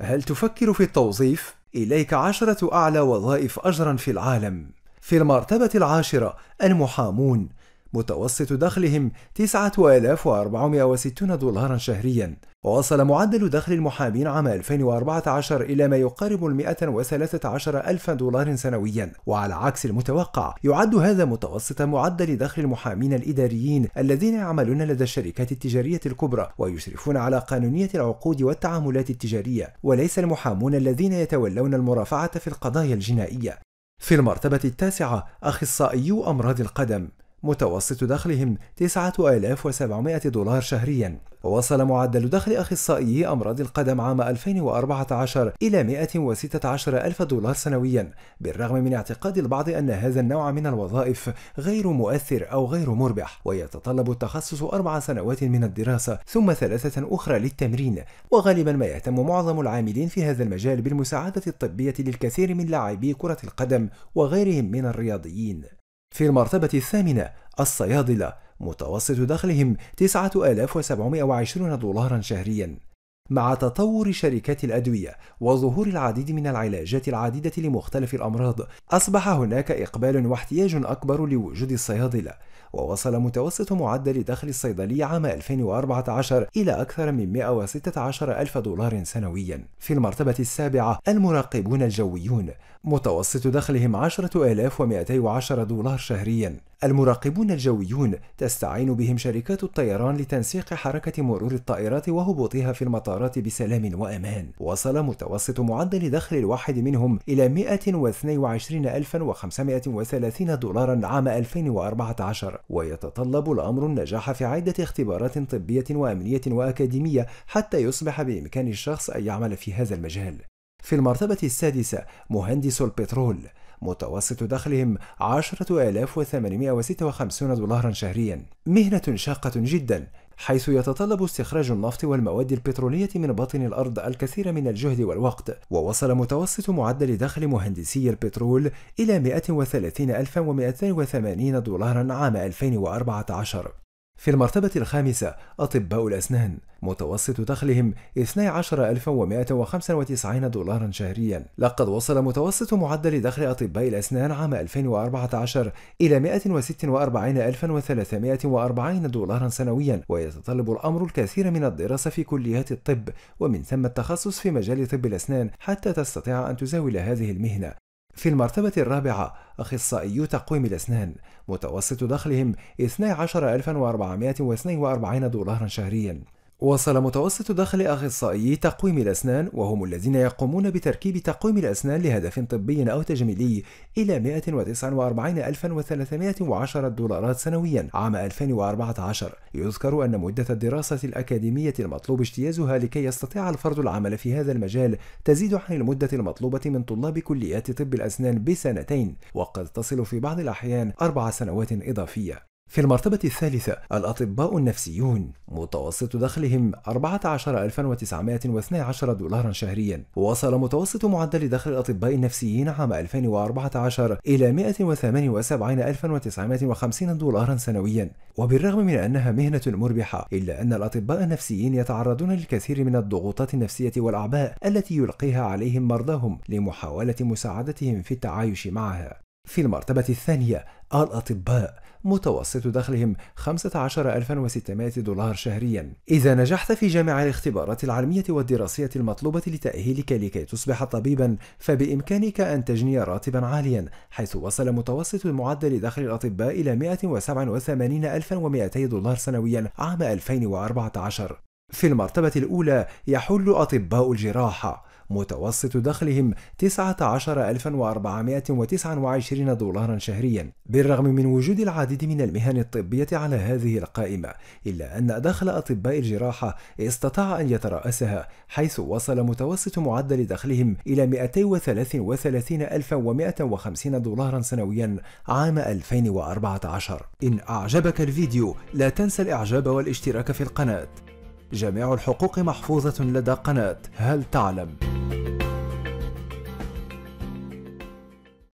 هل تفكر في التوظيف؟ إليك عشرة أعلى وظائف أجرا في العالم في المرتبة العاشرة المحامون متوسط دخلهم 9460 دولارا شهريا ووصل معدل دخل المحامين عام 2014 إلى ما يقارب ال 113 ألف دولار سنويا وعلى عكس المتوقع يعد هذا متوسط معدل دخل المحامين الإداريين الذين يعملون لدى الشركات التجارية الكبرى ويشرفون على قانونية العقود والتعاملات التجارية وليس المحامون الذين يتولون المرافعة في القضايا الجنائية في المرتبة التاسعة أخصائيو أمراض القدم متوسط دخلهم 9700 دولار شهريا ووصل معدل دخل أخصائيي أمراض القدم عام 2014 إلى 116 ألف دولار سنويا بالرغم من اعتقاد البعض أن هذا النوع من الوظائف غير مؤثر أو غير مربح ويتطلب التخصص أربع سنوات من الدراسة ثم ثلاثة أخرى للتمرين وغالبا ما يهتم معظم العاملين في هذا المجال بالمساعدة الطبية للكثير من لاعبي كرة القدم وغيرهم من الرياضيين في المرتبة الثامنة الصيادلة متوسط دخلهم 9720 دولارا شهريا مع تطور شركات الأدوية وظهور العديد من العلاجات العديدة لمختلف الأمراض أصبح هناك إقبال واحتياج أكبر لوجود الصيادلة ووصل متوسط معدل دخل الصيدلي عام 2014 إلى أكثر من 116 ألف دولار سنويا في المرتبة السابعة المراقبون الجويون متوسط دخلهم 10210 دولار شهريا المراقبون الجويون تستعين بهم شركات الطيران لتنسيق حركة مرور الطائرات وهبوطها في المطار الإمارات بسلام وأمان وصل متوسط معدل دخل الواحد منهم إلى 122530 دولارا عام 2014 ويتطلب الأمر النجاح في عدة اختبارات طبية وأمنية وأكاديمية حتى يصبح بإمكان الشخص أن يعمل في هذا المجال في المرتبة السادسة مهندس البترول متوسط دخلهم 10856 دولارا شهريا مهنة شاقة جدا حيث يتطلب استخراج النفط والمواد البترولية من باطن الأرض الكثير من الجهد والوقت ووصل متوسط معدل دخل مهندسي البترول إلى 130,280 دولارا عام 2014 في المرتبة الخامسة أطباء الأسنان متوسط دخلهم 12195 دولارا شهريا لقد وصل متوسط معدل دخل أطباء الأسنان عام 2014 إلى 146340 دولارا سنويا ويتطلب الأمر الكثير من الدراسة في كليات الطب ومن ثم التخصص في مجال طب الأسنان حتى تستطيع أن تزاول هذه المهنة في المرتبة الرابعة أخصائيو تقويم الأسنان متوسط دخلهم 12442 دولارا شهريا وصل متوسط دخل أخصائيي تقويم الأسنان وهم الذين يقومون بتركيب تقويم الأسنان لهدف طبي أو تجميلي إلى 149310 دولارات سنويا عام 2014 يذكر أن مدة الدراسة الأكاديمية المطلوب اجتيازها لكي يستطيع الفرد العمل في هذا المجال تزيد عن المدة المطلوبة من طلاب كليات طب الأسنان بسنتين وقد تصل في بعض الأحيان أربع سنوات إضافية في المرتبة الثالثة الأطباء النفسيون متوسط دخلهم 14912 دولارا شهريا وصل متوسط معدل دخل الأطباء النفسيين عام 2014 إلى 178950 دولارا سنويا وبالرغم من أنها مهنة مربحة إلا أن الأطباء النفسيين يتعرضون للكثير من الضغوطات النفسية والأعباء التي يلقيها عليهم مرضاهم لمحاولة مساعدتهم في التعايش معها في المرتبة الثانية الأطباء متوسط دخلهم 15600 دولار شهريا إذا نجحت في جامع الاختبارات العلمية والدراسية المطلوبة لتأهيلك لكي تصبح طبيبا فبإمكانك أن تجني راتبا عاليا حيث وصل متوسط معدل دخل الأطباء إلى 187200 دولار سنويا عام 2014 في المرتبة الأولى يحل أطباء الجراحة متوسط دخلهم 19429 دولارا شهريا بالرغم من وجود العديد من المهن الطبية على هذه القائمة إلا أن دخل أطباء الجراحة استطاع أن يترأسها حيث وصل متوسط معدل دخلهم إلى 233150 دولارا سنويا عام 2014 إن أعجبك الفيديو لا تنسى الإعجاب والاشتراك في القناة جميع الحقوق محفوظة لدى قناة هل تعلم؟